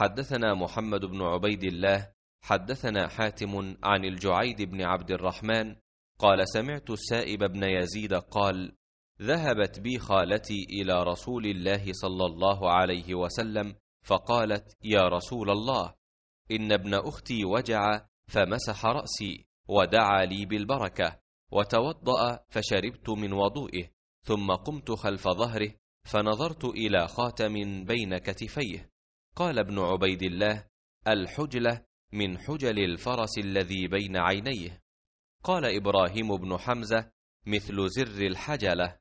حدثنا محمد بن عبيد الله حدثنا حاتم عن الجعيد بن عبد الرحمن قال سمعت السائب بن يزيد قال ذهبت بي خالتي الى رسول الله صلى الله عليه وسلم فقالت يا رسول الله ان ابن اختي وجع فمسح راسي ودعا لي بالبركه وتوضا فشربت من وضوئه ثم قمت خلف ظهره فنظرت الى خاتم بين كتفيه قال ابن عبيد الله الحجله من حجل الفرس الذي بين عينيه قال ابراهيم بن حمزه مثل زر الحجله